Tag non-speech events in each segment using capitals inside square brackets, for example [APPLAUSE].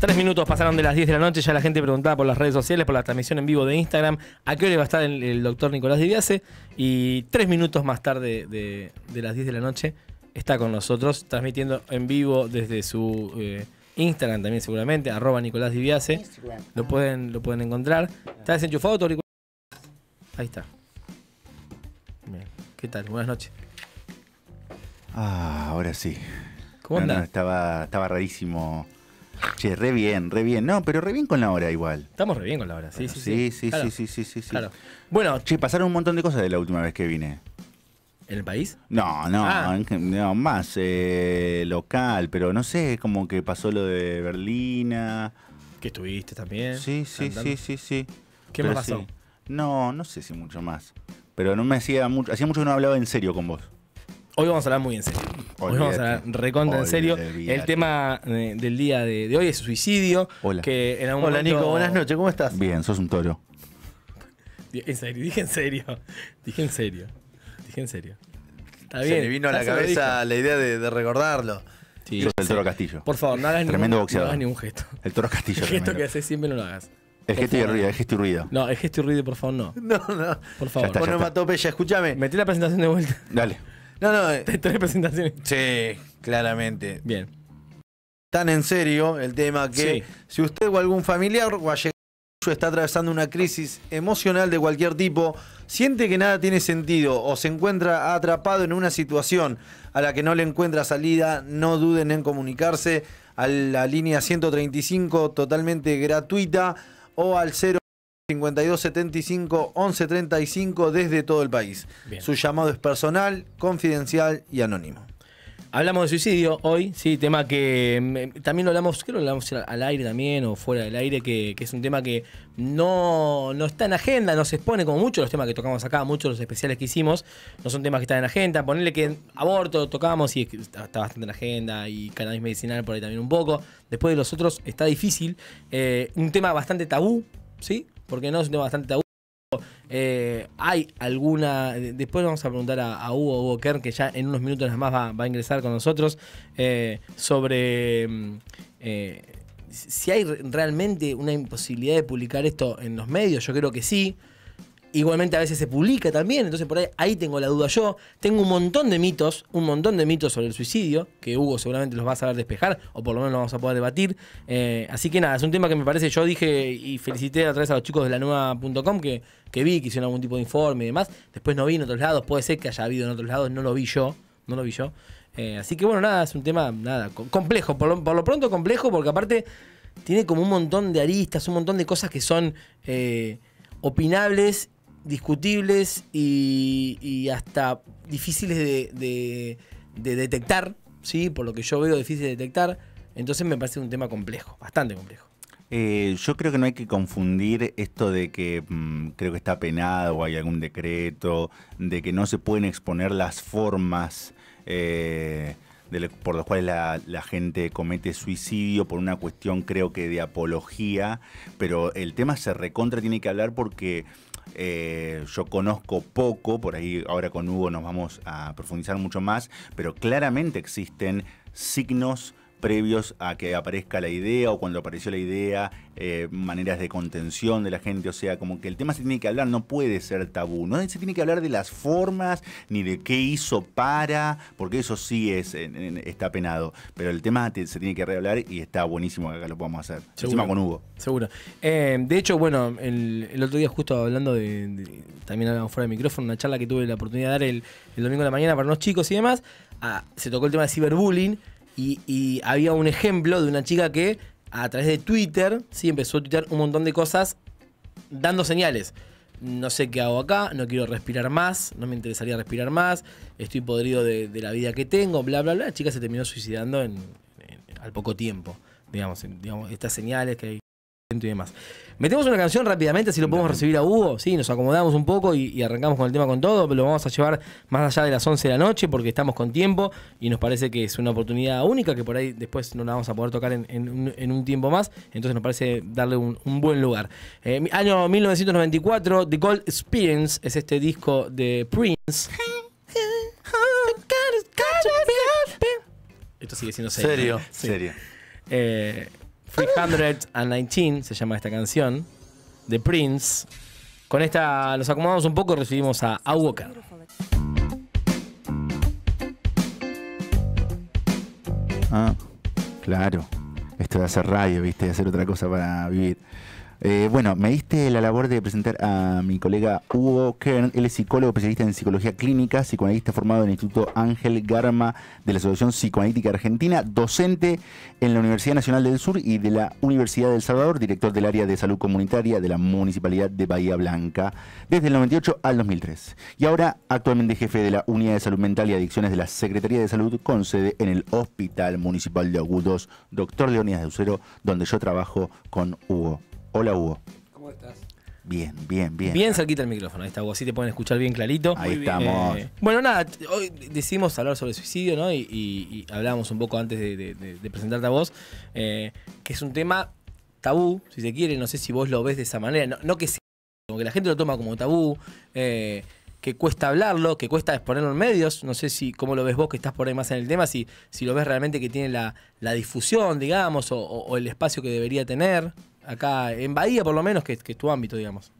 Tres minutos pasaron de las 10 de la noche, ya la gente preguntaba por las redes sociales, por la transmisión en vivo de Instagram, a qué hora iba a estar el, doctor Nicolás Diviase. Y tres minutos más tarde de, las 10 de la noche está con nosotros, transmitiendo en vivo desde su eh, Instagram también seguramente, arroba Nicolás Diviase. Lo ah. pueden, lo pueden encontrar. ¿Está desenchufado tu Ahí está. ¿Qué tal? Buenas noches. Ah, ahora sí. ¿Cómo anda estaba, estaba rarísimo Che, re bien, re bien. No, pero re bien con la hora igual. Estamos re bien con la hora, sí, sí, sí. Sí, sí, sí, sí, sí, Claro. Bueno, che, pasaron un montón de cosas de la última vez que vine. ¿En el país? No, no, ah. más eh, local, pero no sé, como que pasó lo de Berlina. Que estuviste también. Sí, sí, sí, sí, sí. ¿Qué más pasó? No, no sé si mucho más. Pero no me hacía mucho, hacía mucho que no hablaba en serio con vos. Hoy vamos a hablar muy en serio. Hoy vamos a hablar recontra en serio. El tema eh, del día de, hoy es suicidio. Hola. Que en algún Hola Nico, buenas noches, ¿cómo estás? Bien, sos un toro. En serio, dije en serio. Dije en serio. Dije en serio. Está bien. Se me vino a la cabeza la idea de, recordarlo. Yo soy el toro Castillo. Por favor, no hagas, tremendo ningún, boxeador. No hagas ningún gesto. El toro Castillo. [LAUGHS] El gesto que haces siempre no lo hagas. El gesto y ruido, el gesto y ruido. No, el gesto y ruido, por favor, no. [LAUGHS] No, no. Por favor. a tope ya Escúchame. Metí la presentación de vuelta. Dale. No, no. Eh. Tres presentaciones. Sí, claramente. Bien. Tan en serio el tema que si usted o algún familiar o alguien está atravesando una crisis emocional de cualquier tipo, siente que nada tiene sentido o se encuentra atrapado en una situación a la que no le encuentra salida, no duden en comunicarse a la línea 135 totalmente gratuita o al 0. 52 75 11 35 desde todo el país. Su llamado es personal, confidencial y anónimo. Hablamos de suicidio hoy, sí, tema que mm, eh, también lo hablamos, creo que lo hablamos al aire también o fuera del aire, que, es un tema que no, está en agenda, no se expone como muchos los temas que tocamos acá, muchos los especiales que hicimos, no son temas que están en agenda. Ponerle que aborto tocamos y está, bastante en agenda y cannabis medicinal por ahí también un poco. Después de los otros está difícil. Eh, un tema bastante tabú, ¿sí? porque no es un tema bastante agudo. Eh, hay alguna. Después vamos a preguntar a, Hugo, Hugo Kern, que ya en unos minutos nada más va, a ingresar con nosotros, eh, sobre mm, eh, si hay realmente una imposibilidad de publicar esto en los medios. Yo creo que sí igualmente a veces se publica también, entonces por ahí, ahí tengo la duda yo. Tengo un montón de mitos, un montón de mitos sobre el suicidio, que Hugo seguramente los va a saber despejar, o por lo menos los vamos a poder debatir. Eh, así que nada, es un tema que me parece, yo dije y felicité a través a los chicos de la nueva.com que, que vi, que hicieron algún tipo de informe y demás. Después no vi en otros lados, puede ser que haya habido en otros lados, no lo vi yo, no lo vi yo. Eh, así que bueno, nada, es un tema nada complejo, por lo, pronto complejo, porque aparte tiene como un montón de aristas, un montón de cosas que son eh, opinables discutibles y, hasta difíciles de, detectar, ¿sí? Por lo que yo veo, difícil de detectar. Entonces me parece un tema complejo, bastante complejo. Eh, yo creo que no hay que confundir esto de que mm, creo que está penado o hay algún decreto, de que no se pueden exponer las formas eh, por las cuales la, gente comete suicidio por una cuestión creo que de apología, pero el tema se recontra tiene que hablar porque eh, yo conozco poco, por ahí ahora con Hugo nos vamos a profundizar mucho más, pero claramente existen signos previos a que aparezca la idea o cuando apareció la idea, eh, maneras de contención de la gente, o sea, como que el tema se tiene que hablar, no puede ser tabú, no se tiene que hablar de las formas ni de qué hizo para, porque eso sí es está penado, pero el tema se tiene que rehablar y está buenísimo que acá lo podamos hacer, encima con Hugo. Seguro. Eh, de hecho, bueno, el, otro día justo hablando de, también hablamos fuera de micrófono, una charla que tuve la oportunidad de dar el, domingo de la mañana para unos chicos y demás, ah, se tocó el tema de ciberbullying. Y, había un ejemplo de una chica que a través de Twitter, sí, empezó a tuitear un montón de cosas dando señales. No sé qué hago acá, no quiero respirar más, no me interesaría respirar más, estoy podrido de, la vida que tengo, bla, bla, bla. La chica se terminó suicidando en, al poco tiempo, digamos, digamos estas señales que hay y demás. Metemos una canción rápidamente, si lo podemos recibir a Hugo, sí, nos acomodamos un poco y, arrancamos con el tema con todo, pero lo vamos a llevar más allá de las 11 de la noche porque estamos con tiempo y nos parece que es una oportunidad única que por ahí después no la vamos a poder tocar en, un tiempo más, entonces nos parece darle un, buen lugar. Eh, año 1994, The Gold Experience es este disco de Prince. Esto sigue siendo serio. Serio, serio. Eh, 319 se llama esta canción, de Prince. Con esta nos acomodamos un poco y recibimos a A Ah, claro. Esto de hacer radio, viste, de hacer otra cosa para vivir. Eh, bueno, me diste la labor de presentar a mi colega Hugo Kern. Él es psicólogo especialista en psicología clínica, psicoanalista formado en el Instituto Ángel Garma de la Asociación Psicoanalítica Argentina, docente en la Universidad Nacional del Sur y de la Universidad del Salvador, director del área de salud comunitaria de la Municipalidad de Bahía Blanca desde el 98 al 2003. Y ahora actualmente jefe de la Unidad de Salud Mental y Adicciones de la Secretaría de Salud con sede en el Hospital Municipal de Agudos, doctor Leonidas de Ucero, donde yo trabajo con Hugo Hola Hugo. ¿Cómo estás? Bien, bien, bien. Bien cerquita el micrófono, ahí está Hugo, así te pueden escuchar bien clarito. Ahí estamos. Eh, bueno, nada, hoy decidimos hablar sobre suicidio, ¿no? Y, y, hablábamos un poco antes de, presentarte a vos, eh, que es un tema tabú, si se quiere, no sé si vos lo ves de esa manera, no, que sea, como que la gente lo toma como tabú, eh, que cuesta hablarlo, que cuesta exponerlo en medios, no sé si cómo lo ves vos que estás por ahí más en el tema, si, si lo ves realmente que tiene la, difusión, digamos, o el espacio que debería tener acá en Bahía por lo menos, que, que es tu ámbito, digamos?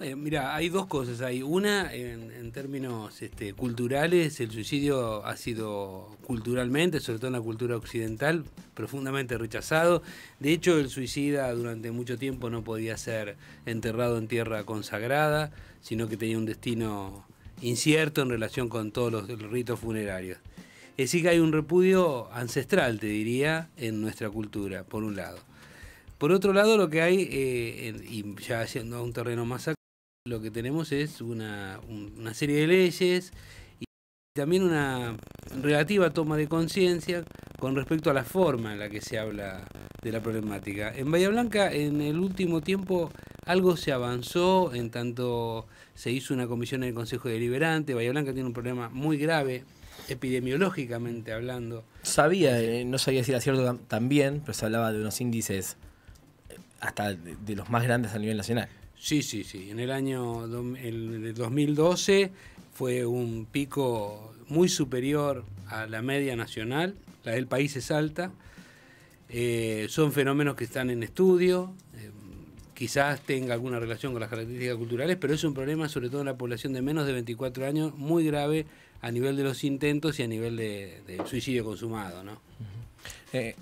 Eh, mira, hay dos cosas ahí. Una, en, términos este, culturales, el suicidio ha sido culturalmente, sobre todo en la cultura occidental, profundamente rechazado. De hecho, el suicida durante mucho tiempo no podía ser enterrado en tierra consagrada, sino que tenía un destino incierto en relación con todos los, los ritos funerarios. Es decir, que hay un repudio ancestral, te diría, en nuestra cultura, por un lado. Por otro lado, lo que hay, eh, y ya haciendo a un terreno más acá, lo que tenemos es una, serie de leyes y también una relativa toma de conciencia con respecto a la forma en la que se habla de la problemática. En Bahía Blanca, en el último tiempo, algo se avanzó, en tanto se hizo una comisión en el Consejo Deliberante. Bahía Blanca tiene un problema muy grave epidemiológicamente hablando. Sabía, eh, no sabía si era cierto también, pero se hablaba de unos índices hasta de, los más grandes a nivel nacional. Sí, sí, sí. En el año el 2012 fue un pico muy superior a la media nacional, la del país es alta. Eh, son fenómenos que están en estudio, eh, quizás tenga alguna relación con las características culturales, pero es un problema sobre todo en la población de menos de 24 años muy grave a nivel de los intentos y a nivel de suicidio consumado. ¿no? Eh,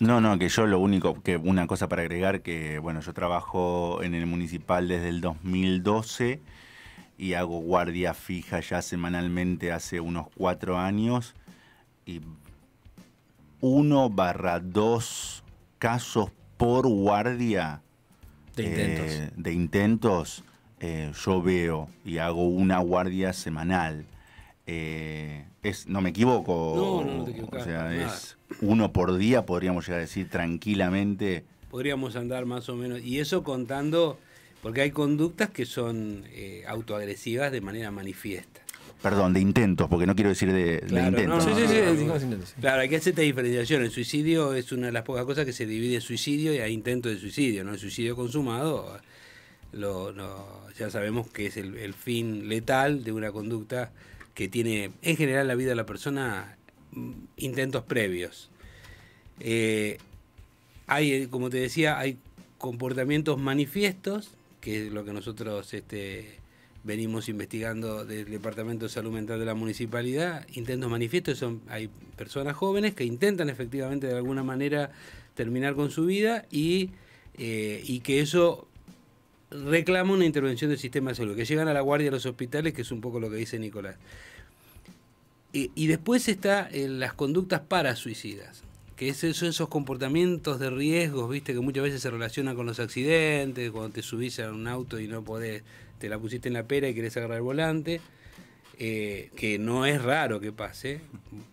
no, no, que yo lo único, que una cosa para agregar, que bueno, yo trabajo en el municipal desde el 2012 y hago guardia fija ya semanalmente hace unos cuatro años y uno barra dos casos por guardia de eh, intentos, eh, yo veo y hago una guardia semanal. Eh, es, no me equivoco. es uno por día, podríamos llegar a decir tranquilamente. Podríamos andar más o menos. Y eso contando, porque hay conductas que son eh, autoagresivas de manera manifiesta. Perdón, de intentos, porque no quiero decir de, intentos. claro, hay que hacer esta diferenciación. El suicidio es una de las pocas cosas que se divide suicidio y hay intentos de suicidio. ¿no? El suicidio consumado, lo, ya sabemos que es el fin letal de una conducta que tiene en general la vida de la persona mm, intentos previos. Eh, hay, como te decía, hay comportamientos manifiestos, que es lo que nosotros este, venimos investigando del Departamento de Salud Mental de la Municipalidad. Intentos manifiestos son, hay personas jóvenes que intentan efectivamente de alguna manera terminar con su vida y, eh, y que eso reclama una intervención del sistema de salud, que llegan a la guardia de los hospitales, que es un poco lo que dice Nicolás. Y, después está eh, las conductas parasuicidas, que son esos comportamientos de riesgos, viste, que muchas veces se relacionan con los accidentes, cuando te subís a un auto y no podés, te la pusiste en la pera y querés agarrar el volante, eh, que no es raro que pase.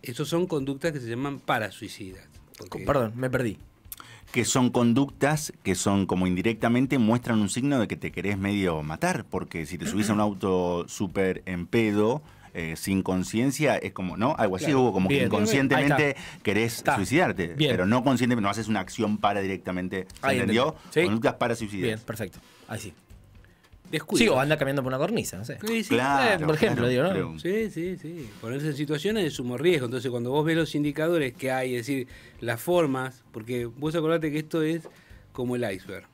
Esos son conductas que se llaman parasuicidas. Perdón, me perdí que son conductas que son como indirectamente muestran un signo de que te querés medio matar, porque si te subís a un auto súper en pedo, eh, sin conciencia, es como, ¿no? Algo así, hubo como que inconscientemente querés suicidarte, pero no conscientemente, no haces una acción para directamente, ¿se entendió? Conductas para suicidarse. Bien, perfecto, así. Descuido. Sí, o anda caminando por una cornisa, no sé. Sí, sí, eh, por ejemplo, digo, ¿no? Sí, sí, sí. Ponerse en situaciones de sumo riesgo. Entonces, cuando vos ves los indicadores que hay, es decir, las formas, porque vos acordate que esto es como el iceberg.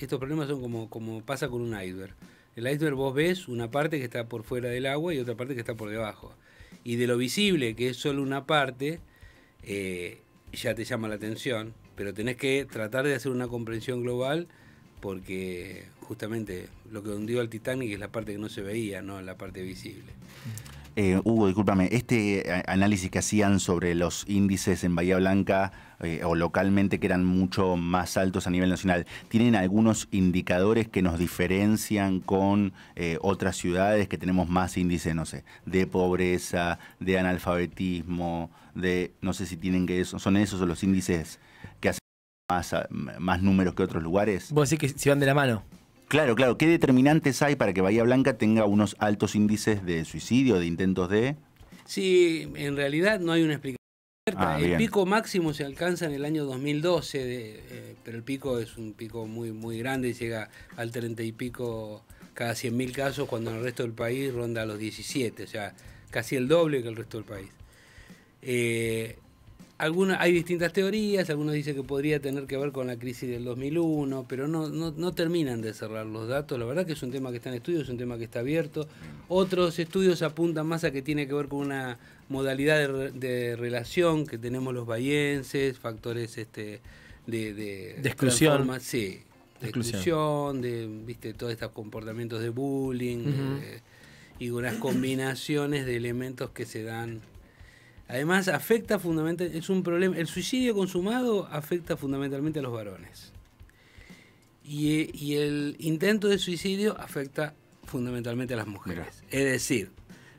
Estos problemas son como, como pasa con un iceberg. El iceberg vos ves una parte que está por fuera del agua y otra parte que está por debajo. Y de lo visible, que es solo una parte, eh, ya te llama la atención, pero tenés que tratar de hacer una comprensión global porque justamente lo que hundió al Titanic es la parte que no se veía, no la parte visible. Eh, Hugo, discúlpame, este análisis que hacían sobre los índices en Bahía Blanca eh, o localmente que eran mucho más altos a nivel nacional, ¿tienen algunos indicadores que nos diferencian con eh, otras ciudades que tenemos más índices, no sé, de pobreza, de analfabetismo, de, no sé si tienen que eso, son esos o los índices que hacen más, más números que otros lugares? Vos decís que si van de la mano. Claro, claro. ¿Qué determinantes hay para que Bahía Blanca tenga unos altos índices de suicidio, de intentos de...? Sí, en realidad no hay una explicación. Ah, el pico máximo se alcanza en el año 2012, eh, pero el pico es un pico muy muy grande y llega al 30 y pico cada 100.000 casos, cuando en el resto del país ronda los 17, o sea, casi el doble que el resto del país. Eh, alguna, hay distintas teorías, algunos dicen que podría tener que ver con la crisis del 2001, pero no, no, terminan de cerrar los datos. La verdad que es un tema que está en estudio, es un tema que está abierto. Otros estudios apuntan más a que tiene que ver con una modalidad de, relación que tenemos los bayenses, factores este, de, de, de exclusión. Sí, de exclusión, de viste todos estos comportamientos de bullying y unas combinaciones de elementos que se dan Además, afecta fundamentalmente, es un problema, el suicidio consumado afecta fundamentalmente a los varones. Y, eh, el intento de suicidio afecta fundamentalmente a las mujeres. Es decir,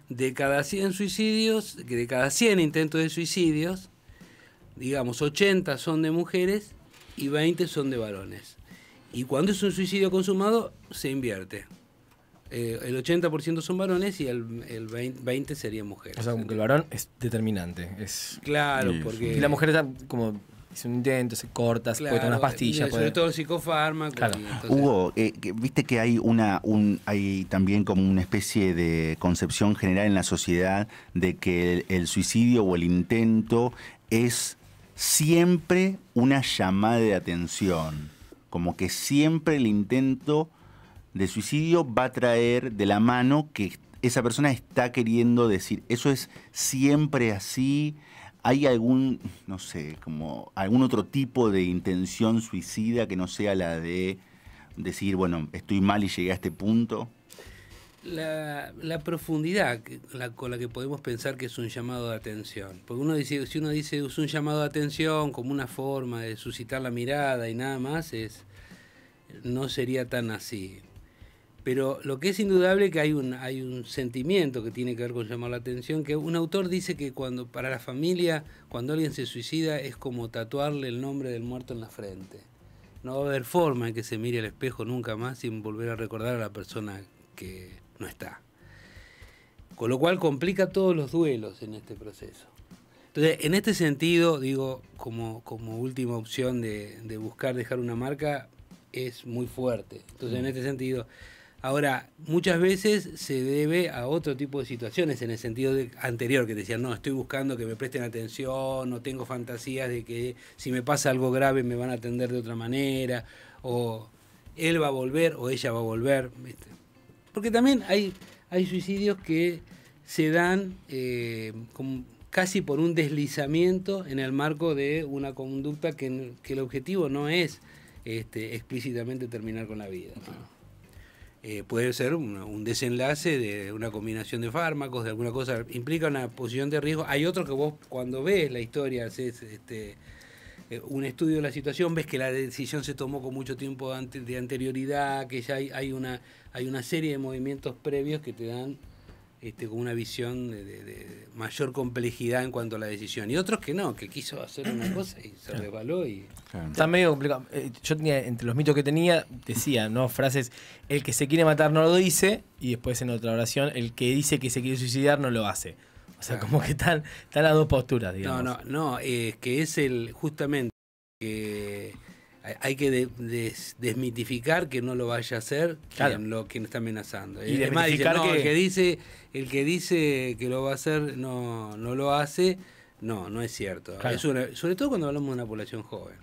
de cada 100 suicidios, de cada 100 intentos de suicidios, digamos, 80 son de mujeres y 20 son de varones. Y cuando es un suicidio consumado, se invierte. Eh, el 80% son varones y el, 20, serían mujeres. O sea, como que el varón es determinante. Es... Claro, porque... Y la mujer está como hace un intento, se corta, se puede unas pastillas. Sobre todo el Claro. Hugo, eh, viste que hay una, un, hay también como una especie de concepción general en la sociedad de que el suicidio o el intento es siempre una llamada de atención. Como que siempre el intento de suicidio va a traer de la mano que esa persona está queriendo decir, eso es siempre así, hay algún, no sé, como algún otro tipo de intención suicida que no sea la de decir, bueno, estoy mal y llegué a este punto. La, profundidad con la que podemos pensar que es un llamado de atención. Porque uno dice, si uno dice es un llamado de atención como una forma de suscitar la mirada y nada más, es, no sería tan así pero lo que es indudable que hay un, hay un sentimiento que tiene que ver con llamar la atención, que un autor dice que cuando para la familia, cuando alguien se suicida, es como tatuarle el nombre del muerto en la frente. No va a haber forma en que se mire al espejo nunca más sin volver a recordar a la persona que no está. Con lo cual complica todos los duelos en este proceso. Entonces, en este sentido, digo, como, como última opción de, de buscar dejar una marca, es muy fuerte. Entonces, en mm. este sentido, Ahora, muchas veces se debe a otro tipo de situaciones, en el sentido anterior, que decían, no, estoy buscando que me presten atención, no tengo fantasías de que si me pasa algo grave me van a atender de otra manera, o él va a volver o ella va a volver. Este. Porque también hay, suicidios que se dan eh, casi por un deslizamiento en el marco de una conducta que, el objetivo no es este, explícitamente terminar con la vida. Eh, puede ser un, desenlace de una combinación de fármacos, de alguna cosa, implica una posición de riesgo. Hay otros que vos cuando ves la historia, haces este, eh, un estudio de la situación, ves que la decisión se tomó con mucho tiempo de, anterioridad, que ya hay, hay, una, hay una serie de movimientos previos que te dan este, con una visión de, mayor complejidad en cuanto a la decisión. Y otros que no, que quiso hacer una [CLEARS THROAT] cosa y se revaló y... Está medio complicado. Eh, yo tenía, entre los mitos que tenía, decía, ¿no? Frases, el que se quiere matar no lo dice, y después en otra oración, el que dice que se quiere suicidar no lo hace. O sea, como que están, están las dos posturas, digamos. No, no, no, es que es el, justamente, que hay que desmitificar que no lo vaya a hacer quien, lo, quien está amenazando. Y Además, que... El, que dice, que lo va a hacer no, lo hace, no, no es cierto. sobre todo cuando hablamos de una población joven.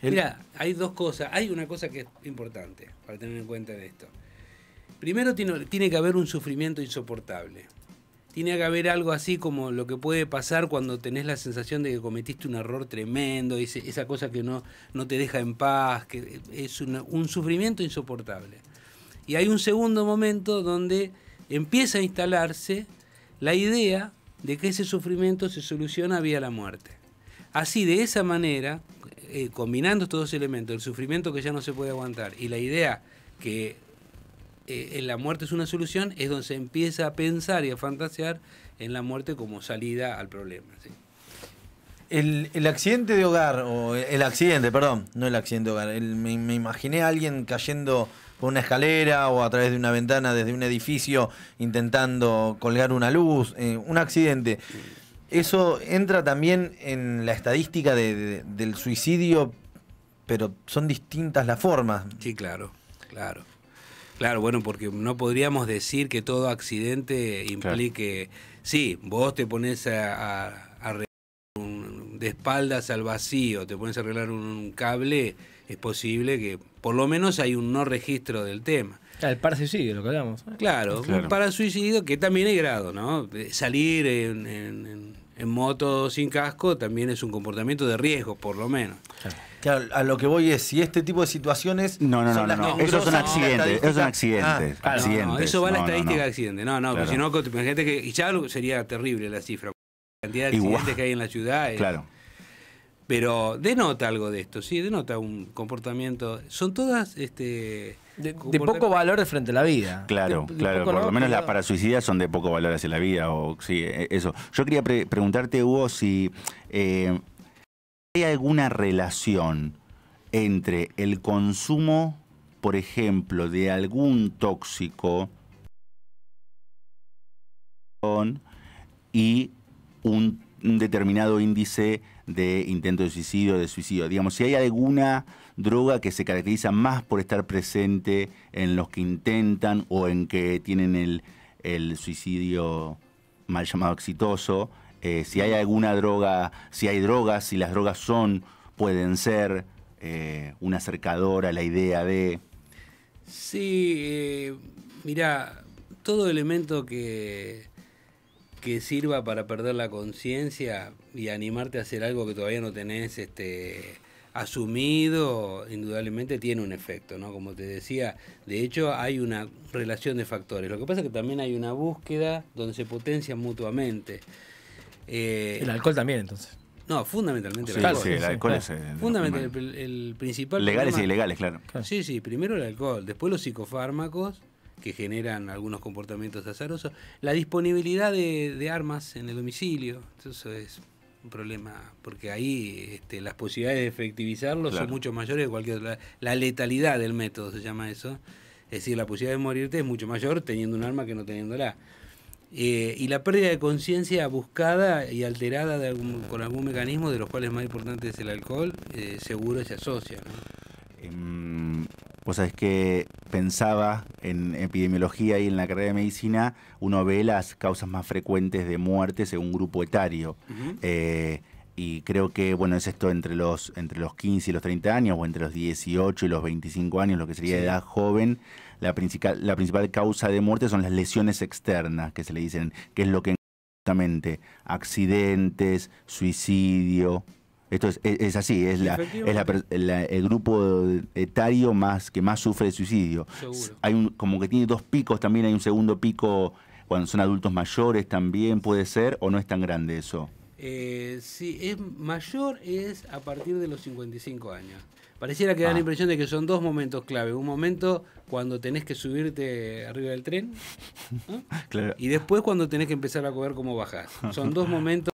Mira, hay dos cosas. Hay una cosa que es importante para tener en cuenta de esto. Primero tiene que haber un sufrimiento insoportable tiene que haber algo así como lo que puede pasar cuando tenés la sensación de que cometiste un error tremendo, esa cosa que no, no te deja en paz, que es un sufrimiento insoportable. Y hay un segundo momento donde empieza a instalarse la idea de que ese sufrimiento se soluciona vía la muerte. Así, de esa manera, eh, combinando estos dos elementos, el sufrimiento que ya no se puede aguantar y la idea que eh, la muerte es una solución, es donde se empieza a pensar y a fantasear en la muerte como salida al problema. El, accidente de hogar, o el accidente, perdón, no el accidente de hogar, me, imaginé a alguien cayendo por una escalera o a través de una ventana desde un edificio intentando colgar una luz, eh, un accidente. Eso entra también en la estadística del suicidio, pero son distintas las formas. Sí, claro, claro. Claro, bueno, porque no podríamos decir que todo accidente implique, sí, vos te pones a, arreglar de espaldas al vacío, te pones a arreglar un, cable, es posible que por lo menos hay un no registro del tema. El parasuicidio, lo que hablamos. Claro, ¿eh? claro. un parasuicidio que también hay grado, ¿no? Salir en, moto sin casco también es un comportamiento de riesgo, por lo menos. Claro. Claro, a lo que voy es, si este tipo de situaciones. No, no, no, no, Esos son accidentes. Esos son accidentes. eso va a la estadística de accidentes. No, no, que si no, imagínate que. Y ya sería terrible la cifra. La cantidad de accidentes que hay en la ciudad. claro. Pero denota algo de esto, sí, denota un comportamiento. Son todas. este de, poco valor frente a la vida. Claro, claro. Por lo menos las parasuicidas son de poco valor hacia la vida. o sí, e, eso. Yo quería preguntarte, Hugo, si eh, ¿Hay alguna relación entre el consumo, por ejemplo, de algún tóxico y un, determinado índice de intento de suicidio, de suicidio? Digamos, si hay alguna droga que se caracteriza más por estar presente en los que intentan o en que tienen el, el suicidio mal llamado exitoso, eh, si hay alguna droga, si hay drogas, si las drogas son, pueden ser, eh, un acercador a la idea de... Sí, eh, mira, todo elemento que, que sirva para perder la conciencia y animarte a hacer algo que todavía no tenés este, asumido, indudablemente tiene un efecto, ¿no? Como te decía, de hecho hay una relación de factores. Lo que pasa es que también hay una búsqueda donde se potencian mutuamente. Eh, el alcohol también, entonces. No, fundamentalmente el alcohol. Sí, el alcohol es eh, fundamentalmente el, principal. Legales y e ilegales, claro. Sí, sí, primero el alcohol, después los psicofármacos que generan algunos comportamientos azarosos, la disponibilidad de, armas en el domicilio, eso es un problema, porque ahí este, las posibilidades de efectivizarlos son mucho mayores que cualquier otra. La letalidad del método se llama eso, es decir, la posibilidad de morirte es mucho mayor teniendo un arma que no teniéndola. Eh, y la pérdida de conciencia buscada y alterada con algún mecanismo, de los cuales más importante es el alcohol, eh, seguro se asocia. ¿no? Em, sabes que pensaba en epidemiología y en la carrera de medicina, uno ve las causas más frecuentes de muerte según grupo etario. Eh, y creo que bueno es esto entre los entre los 15 y los 30 años o entre los 18 y los 25 años lo que sería edad joven la principal, la principal causa de muerte son las lesiones externas, que se le dicen, que es lo que justamente accidentes, suicidio. Esto es, es, así, es, la, es la, el grupo etario más que más sufre de suicidio. Hay un, como que tiene dos picos también, hay un segundo pico cuando son adultos mayores también, puede ser, o no es tan grande eso. Eh, si es mayor es a partir de los 55 años. Pareciera que da la ah. impresión de que son dos momentos clave. Un momento cuando tenés que subirte arriba del tren [LAUGHS] y después cuando tenés que empezar a coger como bajás. Son dos [LAUGHS] momentos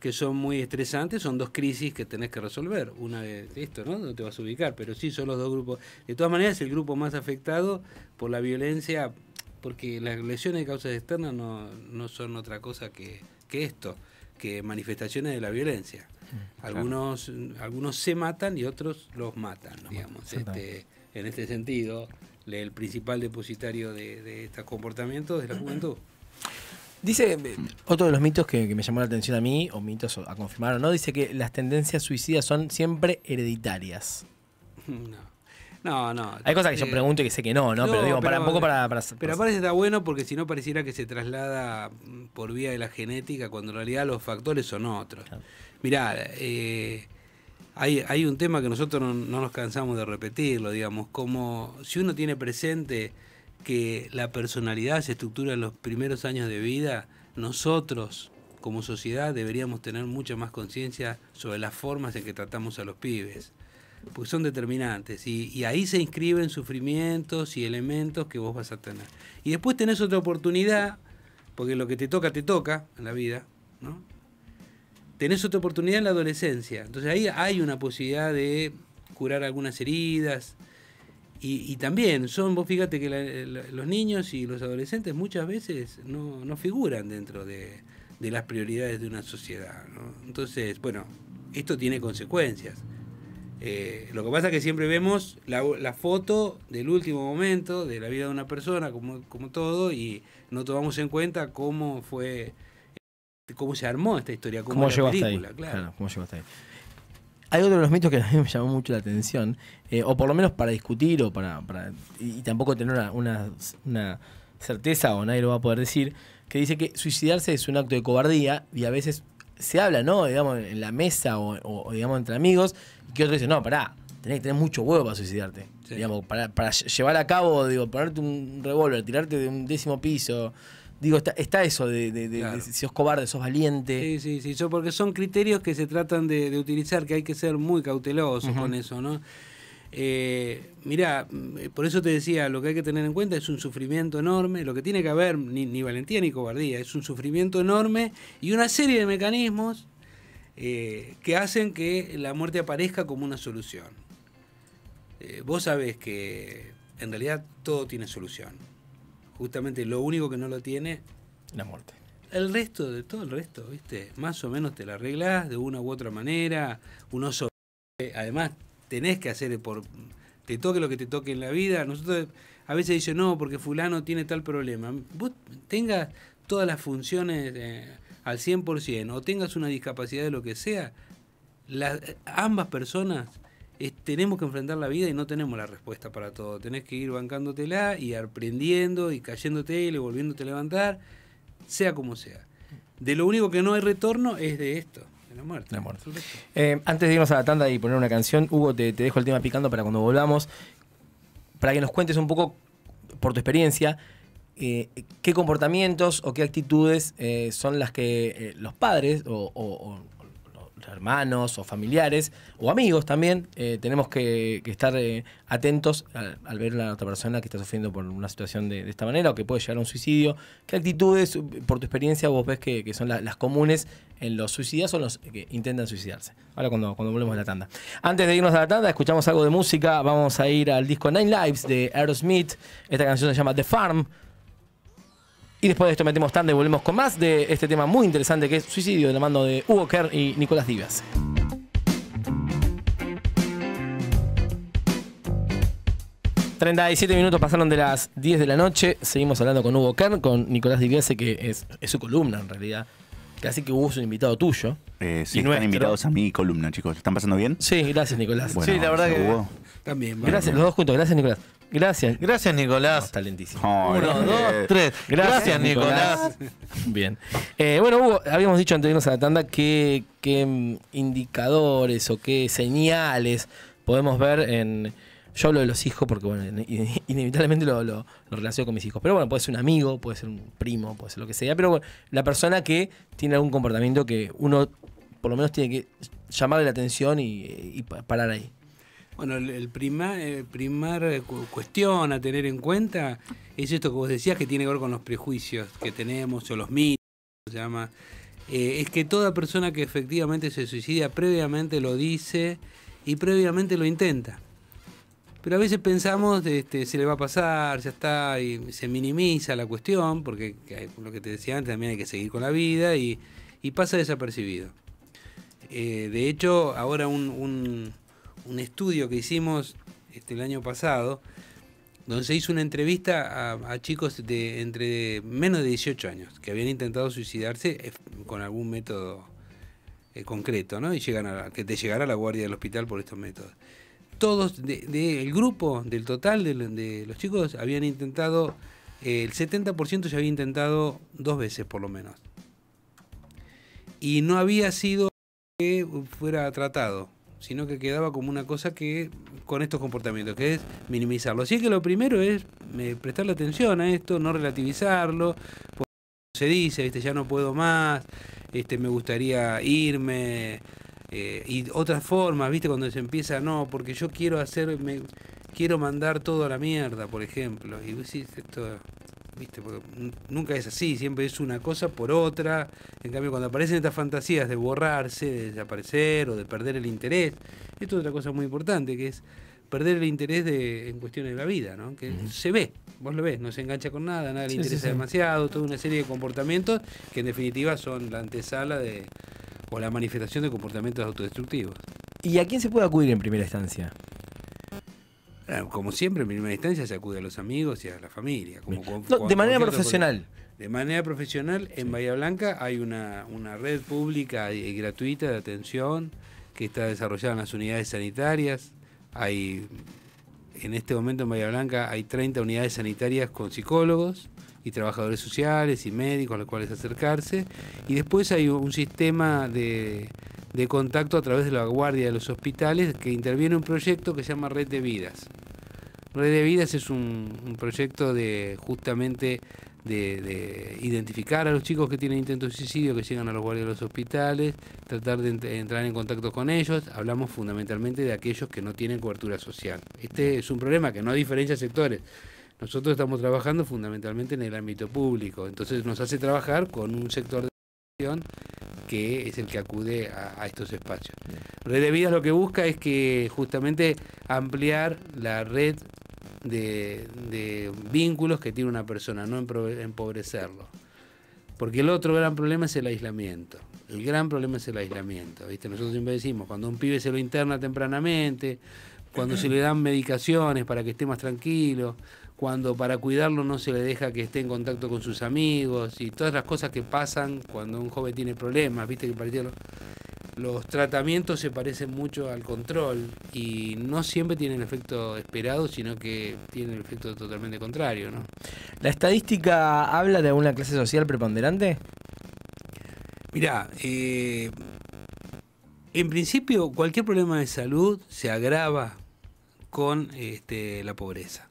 que, son muy estresantes, son dos crisis que tenés que resolver. Una de esto, ¿no? No te vas a ubicar, pero sí son los dos grupos. De todas maneras, el grupo más afectado por la violencia, porque las lesiones de causas externas no, son otra cosa que esto que manifestaciones de la violencia. Mm, algunos, algunos se matan y otros los matan, digamos. Este, en este sentido, el principal depositario de, estos comportamientos es la juventud. [CLEARS THROAT] Dice, eh, otro de los mitos que, me llamó la atención a mí, o mitos a confirmar o no, dice que las tendencias suicidas son siempre hereditarias. [LAUGHS] No. No, no. Hay cosas que yo eh, pregunto y que sé que no, ¿no? pero digo, para, un poco para, Pero parece está bueno porque si no pareciera que se traslada mm, por vía de la genética cuando en realidad los factores son otros. mira eh, hay, un tema que nosotros no, no, nos cansamos de repetirlo, digamos, como si uno tiene presente que la personalidad se estructura en los primeros años de vida, nosotros como sociedad deberíamos tener mucha más conciencia sobre las formas en que tratamos a los pibes porque son determinantes. Y, ahí se inscriben sufrimientos y elementos que vos vas a tener. Y después tenés otra oportunidad, porque lo que te toca, te toca en la vida, Tenés otra oportunidad en la adolescencia. Entonces ahí hay una posibilidad de curar algunas heridas. Y, también son, vos fíjate que los niños y los adolescentes muchas veces no, figuran dentro de, las prioridades de una sociedad. Entonces, bueno, esto tiene consecuencias. Eh, lo que pasa es que siempre vemos la, foto del último momento de la vida de una persona, como, todo, y no tomamos en cuenta cómo fue, cómo se armó esta historia, cómo, llegó hasta ahí. Claro. Hay otro de los mitos que a mí me llamó mucho la atención, eh, o por lo menos para discutir, o para, y tampoco tener una, certeza, o nadie lo va a poder decir, que dice que suicidarse es un acto de cobardía y a veces se habla, ¿no? Digamos, en la mesa o, o digamos, entre amigos, Qué que otro dice, no, pará, tenés que tener mucho huevo para suicidarte. Digamos, para, llevar a cabo, digo, ponerte un revólver, tirarte de un décimo piso. Digo, está, eso de, de, de, si sos cobarde, sos valiente. Sí, sí, sí, porque son criterios que se tratan de, utilizar, que hay que ser muy cautelosos con eso, ¿no? Eh, mirá, mm, por eso te decía, lo que hay que tener en cuenta es un sufrimiento enorme, lo que tiene que haber ni, ni valentía ni cobardía, es un sufrimiento enorme y una serie de mecanismos eh, que hacen que la muerte aparezca como una solución. Eh, vos sabés que en realidad todo tiene solución. Justamente lo único que no lo tiene... La muerte. El resto, de todo el resto, ¿viste? Más o menos te la arreglás de una u otra manera. uno solo... Además, tenés que hacer por... Te toque lo que te toque en la vida. Nosotros a veces dicen, no, porque fulano tiene tal problema. Vos tengas todas las funciones... Eh, al 100% o tengas una discapacidad de lo que sea, las, ambas personas tenemos que enfrentar la vida y no tenemos la respuesta para todo. Tenés que ir bancándotela y aprendiendo y cayéndote y volviéndote a levantar, sea como sea. De lo único que no hay retorno es de esto, de la muerte. Eh, antes de irnos a la tanda y poner una canción, Hugo, te, te dejo el tema picando para cuando volvamos, para que nos cuentes un poco por tu experiencia eh, qué comportamientos o qué actitudes eh, son las que eh, los padres o, hermanos o familiares o amigos también, tenemos que, estar atentos al, ver a la otra persona que está sufriendo por una situación de, esta manera o que puede llegar a un suicidio. ¿Qué actitudes, por tu experiencia, vos ves que, son las comunes en los suicidas o los que intentan suicidarse? Ahora cuando, cuando volvemos a la tanda. Antes de irnos a la tanda, escuchamos algo de música. Vamos a ir al disco Nine Lives de Aerosmith. Esta canción se llama The Farm. Y después de esto metemos tanda y volvemos con más de este tema muy interesante que es Suicidio de la mano de Hugo Kerr y Nicolás Díaz. ...37 minutos pasaron de las 10 de la noche... ...seguimos hablando con Hugo Kern... ...con Nicolás Díaz que es, su columna en realidad... Casi que Hugo es un invitado tuyo. Eh, sí, están invitados a mi columna, chicos. ¿Están pasando bien? Sí, gracias, Nicolás. sí, la verdad que. También, Gracias, los dos juntos. Gracias, Nicolás. Gracias. Gracias, Nicolás. talentísimo. Uno, dos, tres. Gracias, Nicolás. Bien. Eh, bueno, Hugo, habíamos dicho antes de irnos a la tanda qué mm, indicadores o qué señales podemos ver en. Yo hablo de los hijos porque, bueno, inevitablemente lo, lo, relaciono con mis hijos. Pero bueno, puede ser un amigo, puede ser un primo, puede ser lo que sea. Pero bueno, la persona que tiene algún comportamiento que uno, por lo menos, tiene que llamarle la atención y parar ahí. Bueno, el, primera primer eh, eh, cuestión a tener en cuenta es esto que vos decías que tiene que ver con los prejuicios que tenemos o los mitos, se llama. Eh, es que toda persona que efectivamente se suicida previamente lo dice y previamente lo intenta. Pero a veces pensamos, este, se le va a pasar, ya está, y se minimiza la cuestión, porque lo que te decía antes, también hay que seguir con la vida y, pasa desapercibido. de hecho, ahora un un estudio que hicimos este, el año pasado, donde se hizo una entrevista a, chicos de entre menos de 18 años que habían intentado suicidarse eh, con algún método eh, concreto, ¿no? Y llegan a, que te a la guardia del hospital por estos métodos. Todos del grupo, del total de, los chicos, habían intentado, eh, el 70% ya había intentado dos veces por lo menos. Y no había sido que fuera tratado sino que quedaba como una cosa que con estos comportamientos, que es minimizarlo. Así que lo primero es eh, prestarle atención a esto, no relativizarlo, porque se dice, ¿viste? ya no puedo más, este, me gustaría irme, eh, y otras formas, ¿viste? Cuando se empieza, no, porque yo quiero hacer, me, quiero mandar todo a la mierda, por ejemplo. Y ¿viste? Porque nunca es así, siempre es una cosa por otra. En cambio, cuando aparecen estas fantasías de borrarse, de desaparecer o de perder el interés, esto es otra cosa muy importante, que es perder el interés de, en cuestiones de la vida, ¿no? Que se ve, vos lo ves, no se engancha con nada, nada le interesa demasiado, toda una serie de comportamientos que en definitiva son la antesala de o la manifestación de comportamientos autodestructivos. ¿Y a quién se puede acudir en primera instancia? Eh, como siempre, en primera instancia se acude a los amigos y a la familia. de manera profesional. de manera profesional, en Bahía Blanca hay una, una red pública y gratuita de atención que está desarrollada en las unidades sanitarias. Hay, en este momento en Bahía Blanca hay 30 unidades sanitarias con psicólogos y trabajadores sociales y médicos a los cuales acercarse. Y después hay un sistema de de contacto a través de la guardia de los hospitales que interviene un proyecto que se llama Red de Vidas. Red de Vidas es un, proyecto de justamente de, identificar a los chicos que tienen intentos de suicidio, que llegan a los guardias de los hospitales, tratar de entrar en contacto con ellos. Hablamos fundamentalmente de aquellos que no tienen cobertura social. Este es un problema que no diferencia de sectores. Nosotros estamos trabajando fundamentalmente en el ámbito público, entonces nos hace trabajar con un sector de que es el que acude a, estos espacios. Red de Vidas lo que busca es que justamente ampliar la red de, vínculos que tiene una persona, no empobrecerlo. Porque el otro gran problema es el aislamiento. El gran problema es el aislamiento. ¿viste? Nosotros siempre decimos, cuando un pibe se lo interna tempranamente, cuando se le dan medicaciones para que esté más tranquilo, cuando para cuidarlo no se le deja que esté en contacto con sus amigos y todas las cosas que pasan cuando un joven tiene problemas, viste que parecía los, tratamientos se parecen mucho al control y no siempre tienen el efecto esperado, sino que tienen el efecto totalmente contrario, ¿no? ¿La estadística habla de alguna clase social preponderante? Mirá, eh, en principio cualquier problema de salud se agrava con este, la pobreza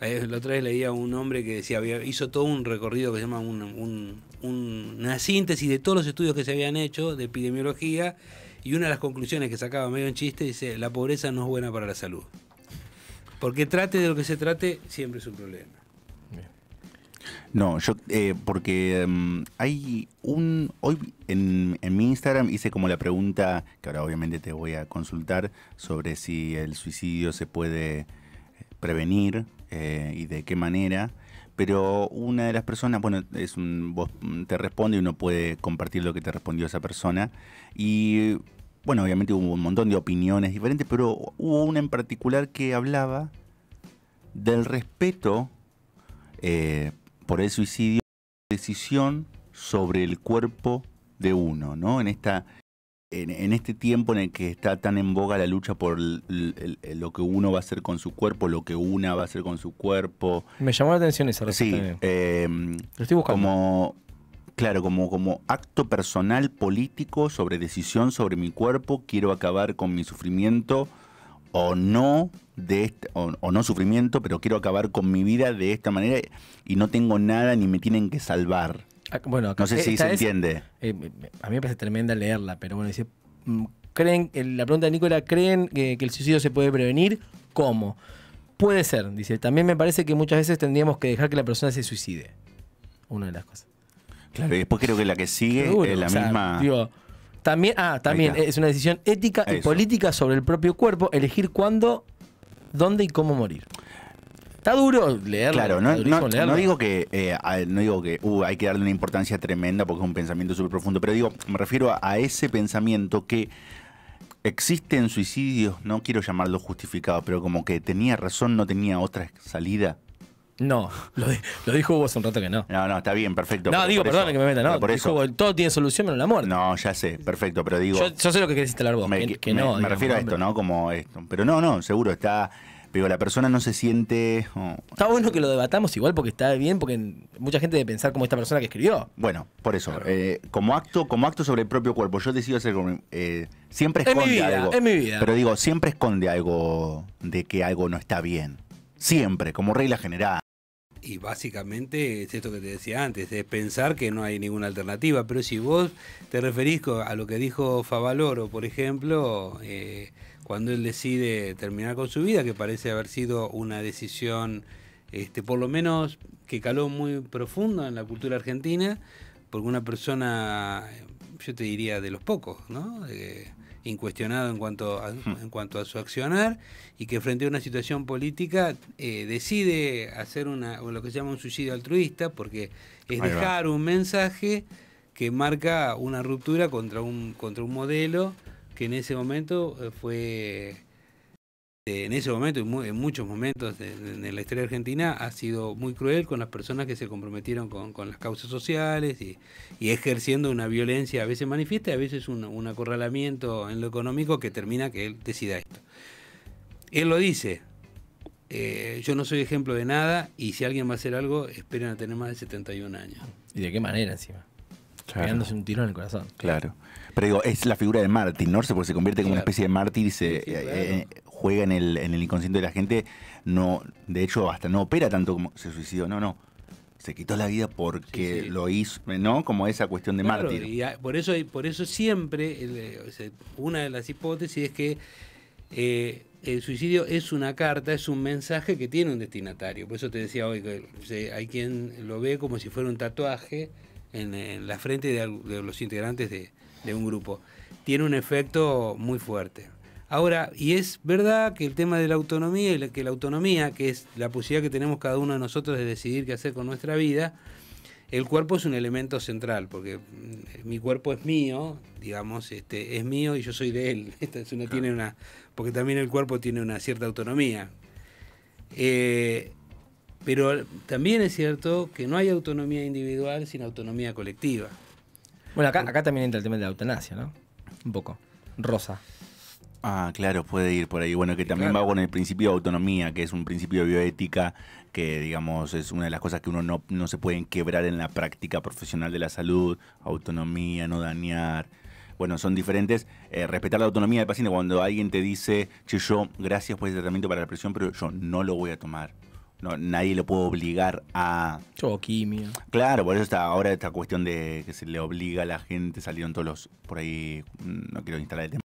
eh, la otra vez leía a un hombre que decía, hizo todo un recorrido que se llama una síntesis de todos los estudios que se habían hecho de epidemiología y una de las conclusiones que sacaba medio en chiste dice, la pobreza no es buena para la salud. Porque trate de lo que se trate, siempre es un problema. No, yo, eh, porque em, hay un, hoy en, en, mi Instagram hice como la pregunta, que ahora obviamente te voy a consultar, sobre si el suicidio se puede eh, prevenir eh, y de qué manera. Pero una de las personas, bueno, es un, te responde y uno puede compartir lo que te respondió esa persona. Y bueno, obviamente hubo un montón de opiniones diferentes, pero hubo una en particular que hablaba del respeto eh, por el suicidio, decisión sobre el cuerpo de uno, ¿no? En esta en, este tiempo en el que está tan en boga la lucha por lo que uno va a hacer con su cuerpo, lo que una va a hacer con su cuerpo. Me llamó la atención esa Sí, em, estoy buscando. Como, claro, como, como acto personal político sobre decisión sobre mi cuerpo, quiero acabar con mi sufrimiento o no, de este, o no sufrimiento, pero quiero acabar con mi vida de esta manera y no tengo nada ni me tienen que salvar. Ah, bueno, no sé eh, si se entiende. Eh, a mí me parece tremenda leerla, pero bueno, dice, mm, ¿creen, la pregunta de Nicola, ¿creen que, el suicidio se puede prevenir? ¿Cómo? Puede ser, dice. También me parece que muchas veces tendríamos que dejar que la persona se suicide. Una de las cosas. Claro, después creo que la que sigue es la misma. también, ah, también es una decisión ética y política sobre el propio cuerpo, elegir cuándo, dónde y cómo morir. Está duro leerlo. Claro, no, digo que, eh, no digo que uh, hay que darle una importancia tremenda porque es un pensamiento súper profundo, pero digo, me refiero a, ese pensamiento que existen suicidios, no quiero llamarlo justificado, pero como que tenía razón, no tenía otra salida. No, lo, de, lo dijo un rato que no. No, no, está bien, perfecto. No, digo, perdón que me meta, no. Por eso, todo tiene solución menos la muerte. No, ya sé, perfecto, pero digo. Yo, sé lo que querés instalar vos, me, que, no. Me refiero a esto, ¿no? Como esto. Pero no, no, seguro, está la persona no se siente... Oh. Está bueno que lo debatamos igual porque está bien, porque mucha gente debe pensar como esta persona que escribió. Bueno, por eso, eh, como, acto, como acto sobre el propio cuerpo, yo decido hacer... Eh, siempre esconde algo. Es mi vida. Pero digo, siempre esconde algo de que algo no está bien. Siempre, como regla general. Y básicamente es esto que te decía antes, es pensar que no hay ninguna alternativa. Pero si vos te referís a lo que dijo Favaloro, por ejemplo, eh, cuando él decide terminar con su vida, que parece haber sido una decisión, este, por lo menos que caló muy profundo en la cultura argentina, porque una persona, yo te diría, de los pocos, ¿no? incuestionado en cuanto a, hmm. en cuanto a su accionar y que frente a una situación política eh, decide hacer una o lo que se llama un suicidio altruista porque es dejar un mensaje que marca una ruptura contra un contra un modelo que en ese momento eh, fue este, en ese momento y en muchos momentos en la historia argentina ha sido muy cruel con las personas que se comprometieron con, las causas sociales y, ejerciendo una violencia a veces manifiesta y a veces un, acorralamiento en lo económico que termina que él decida esto. Él lo dice, eh, yo no soy ejemplo de nada y si alguien va a hacer algo, esperen a tener más de 71 años. ¿Y de qué manera encima? Claro. Pegándose un tiro en el corazón. Claro. Pero digo, es la figura de Martín ¿no? Porque se convierte en una especie de mártir y se, eh, eh, juega en el, inconsciente de la gente, no, de hecho, hasta no opera tanto como se suicidó, no, no. Se quitó la vida porque lo hizo, ¿no? Como esa cuestión de mártir. Y por, eso, por eso siempre, eh, una de las hipótesis es que eh, el suicidio es una carta, es un mensaje que tiene un destinatario. Por eso te decía hoy que hay quien lo ve como si fuera un tatuaje en, la frente de, los integrantes de un grupo. Tiene un efecto muy fuerte. Ahora, y es verdad que el tema de la autonomía, que la autonomía, que es la posibilidad que tenemos cada uno de nosotros de decidir qué hacer con nuestra vida, el cuerpo es un elemento central, porque mm, mi cuerpo es mío, digamos, este, es mío y yo soy de él. [LAUGHS] tiene una, porque también el cuerpo tiene una cierta autonomía. Eh, pero también es cierto que no hay autonomía individual sin autonomía colectiva. Bueno, acá, acá también entra el tema de la eutanasia, ¿no? Un poco. Rosa. Ah, claro, puede ir por ahí. Bueno, que también va con el principio de autonomía, que es un principio de bioética que, digamos, es una de las cosas que uno no, se pueden quebrar en la práctica profesional de la salud. Autonomía, no dañar. Bueno, son diferentes. Eh, respetar la autonomía del paciente. Cuando alguien te dice, che, yo, gracias por el tratamiento para la presión, pero yo no lo voy a tomar. No, nadie lo puede obligar a. Yo, Claro, por eso está ahora esta cuestión de que se le obliga a la gente, salieron todos los. Por ahí, mm, no quiero instalar el tema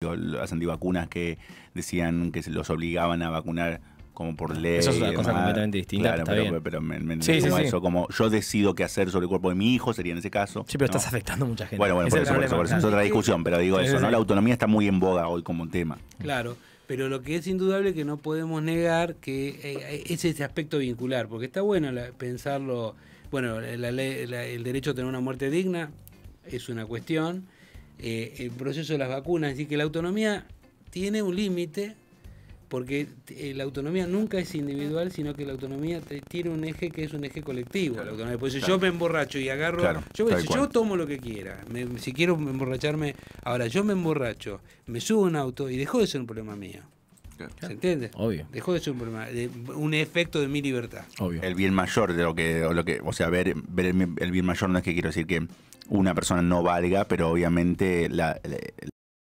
las vacunas que decían que se los obligaban a vacunar como por ley. Eso es una cosa completamente distinta. Claro, pero, pero, me, me como eso, como yo decido qué hacer sobre el cuerpo de mi hijo, sería en ese caso. Sí, pero estás afectando a mucha gente. Bueno, bueno, por eso, por es otra discusión, pero digo eso, ¿no? La autonomía está muy en boga hoy como un tema. Claro, pero lo que es indudable que no podemos negar que eh, es ese aspecto vincular, porque está bueno pensarlo, bueno, el derecho a tener una muerte digna es una cuestión eh, el proceso de las vacunas. Es decir, que la autonomía tiene un límite porque eh, la autonomía nunca es individual, sino que la autonomía tiene un eje que es un eje colectivo. yo me emborracho y agarro, yo, tomo lo que quiera, si quiero emborracharme, ahora yo me emborracho, me subo a un auto y dejó de ser un problema mío. ¿Se entiende? Obvio. Dejó de ser un problema, un efecto de mi libertad. El bien mayor de lo que, o lo que, o sea, ver, el bien mayor no es que quiero decir que una persona no valga, pero obviamente la,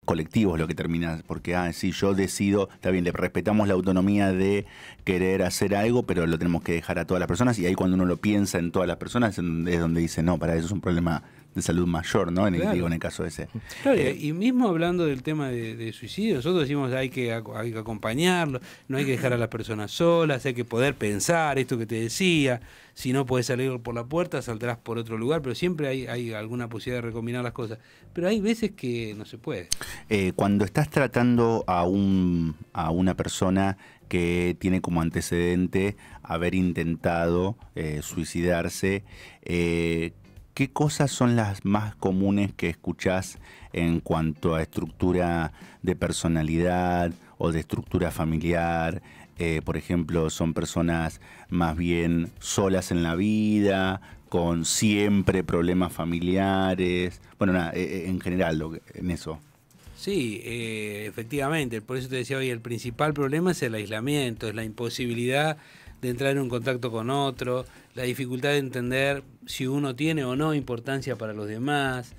colectivo es lo que termina, porque ah, sí, yo decido, está bien, le respetamos la autonomía de querer hacer algo, pero lo tenemos que dejar a todas las personas, y ahí cuando uno lo piensa en todas las personas es donde dice, no, para eso es un problema de salud mayor, ¿no? En el, caso ese. Eh, y mismo hablando del tema de, suicidio, nosotros decimos hay que, hay que acompañarlo, no hay que dejar a las personas solas, hay que poder pensar, esto que te decía, si no puedes salir por la puerta, saldrás por otro lugar, pero siempre hay, alguna posibilidad de recombinar las cosas. Pero hay veces que no se puede. Eh, cuando estás tratando a, un, a una persona que tiene como antecedente haber intentado eh, suicidarse, eh, ¿qué cosas son las más comunes que escuchás en cuanto a estructura de personalidad o de estructura familiar? Eh, por ejemplo, son personas más bien solas en la vida, con siempre problemas familiares. Bueno, nada, eh, eh, en general, en eso. Sí, efectivamente. Por eso te decía hoy, el principal problema es el aislamiento, es la imposibilidad de entrar en un contacto con otro, la dificultad de entender si uno tiene o no importancia para los demás,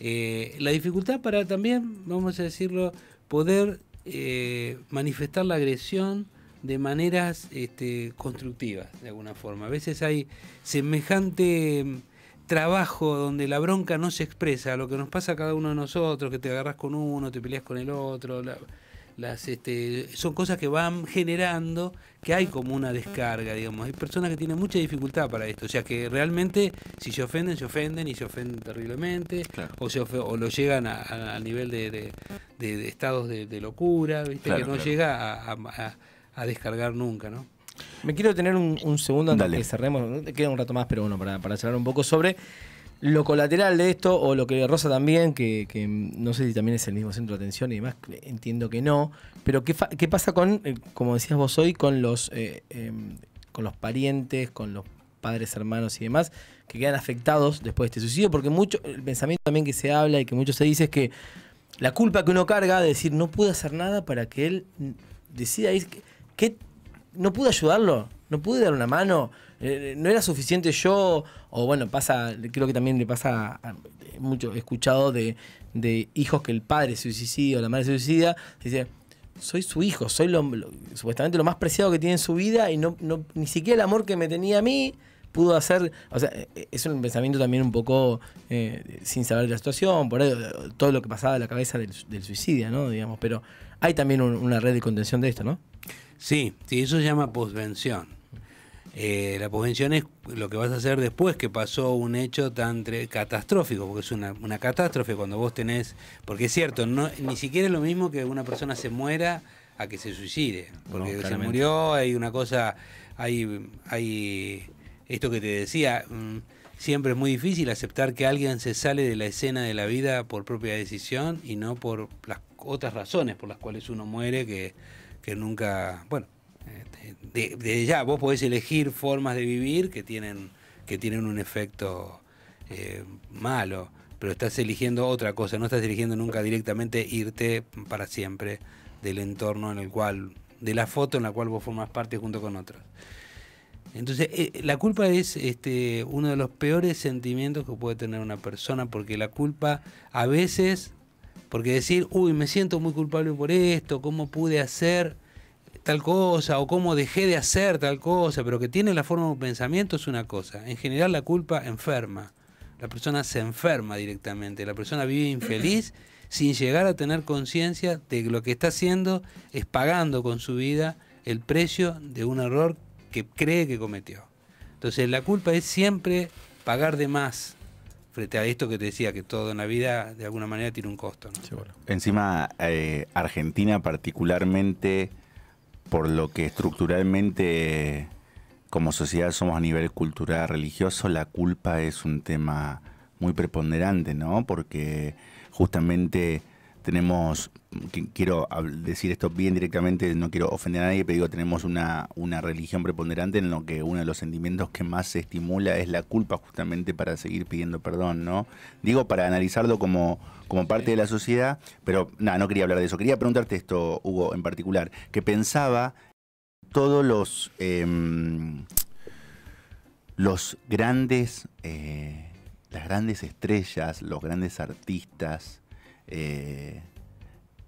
eh, la dificultad para también, vamos a decirlo, poder eh, manifestar la agresión de maneras este, constructivas, de alguna forma. A veces hay semejante mm, trabajo donde la bronca no se expresa, lo que nos pasa a cada uno de nosotros, que te agarras con uno, te peleas con el otro. La, las este, son cosas que van generando que hay como una descarga, digamos. Hay personas que tienen mucha dificultad para esto, o sea que realmente si se ofenden, se ofenden y se ofenden terriblemente, o, lo llegan a, nivel de, estados de, locura, ¿viste? que no llega a, descargar nunca, ¿no? Me quiero tener un, segundo antes de que cerremos, queda un rato más, pero bueno, para, para cerrar un poco sobre lo colateral de esto, o lo que Rosa también, que, mm, no sé si también es el mismo centro de atención y demás, entiendo que no, pero ¿qué, pasa con, eh, como decías vos hoy, con los, eh, em, con los parientes, con los padres, hermanos y demás, que quedan afectados después de este suicidio? Porque mucho, el pensamiento también que se habla y que mucho se dice es que la culpa que uno carga de decir no pude hacer nada para que él mm, decida ir, que no pude ayudarlo, no pude dar una mano, eh, no era suficiente yo, o bueno, pasa, creo que también le pasa mucho, he escuchado de, de, hijos que el padre se suicida o la madre se suicida, dice, soy su hijo, soy lo, supuestamente lo más preciado que tiene en su vida y no, no, ni siquiera el amor que me tenía a mí pudo hacer, o sea, eh, es un pensamiento también un poco eh, sin saber la situación, por todo lo que pasaba en la cabeza del, suicidio, ¿no? Digamos, pero hay también una red de contención de esto, ¿no? Sí, sí, eso se llama posvención. Eh, la posvención es lo que vas a hacer después que pasó un hecho tan catastrófico, porque es una, una, catástrofe cuando vos tenés, porque es cierto, no, ni siquiera es lo mismo que una persona se muera a que se suicide, porque se murió, hay una cosa, hay, hay esto que te decía, mm, siempre es muy difícil aceptar que alguien se sale de la escena de la vida por propia decisión y no por las otras razones por las cuales uno muere que, que nunca, bueno, este, de, ya, vos podés elegir formas de vivir que tienen, que tienen un efecto eh, malo, pero estás eligiendo otra cosa, no estás eligiendo nunca directamente irte para siempre del entorno en el cual, de la foto en la cual vos formas parte junto con otros. Entonces, eh, la culpa es este, uno de los peores sentimientos que puede tener una persona, porque la culpa a veces, porque decir, uy, me siento muy culpable por esto, ¿cómo pude hacer? tal cosa o cómo dejé de hacer tal cosa, pero que tiene la forma de pensamiento es una cosa. En general la culpa enferma. La persona se enferma directamente, la persona vive infeliz [CLEARS THROAT] sin llegar a tener conciencia de que lo que está haciendo es pagando con su vida el precio de un error que cree que cometió. Entonces la culpa es siempre pagar de más frente a esto que te decía, que todo en la vida de alguna manera tiene un costo. Encima, eh, Argentina particularmente por lo que estructuralmente como sociedad somos a nivel cultural religioso, la culpa es un tema muy preponderante, ¿no? Porque justamente tenemos, quiero decir esto bien directamente, no quiero ofender a nadie, pero digo, tenemos una, religión preponderante en lo que uno de los sentimientos que más se estimula es la culpa justamente para seguir pidiendo perdón, ¿no? Digo, para analizarlo como, parte de la sociedad, pero nada, no quería hablar de eso. Quería preguntarte esto, Hugo, en particular, que pensaba todos los, em, los grandes, eh, las grandes estrellas, los grandes artistas, eh,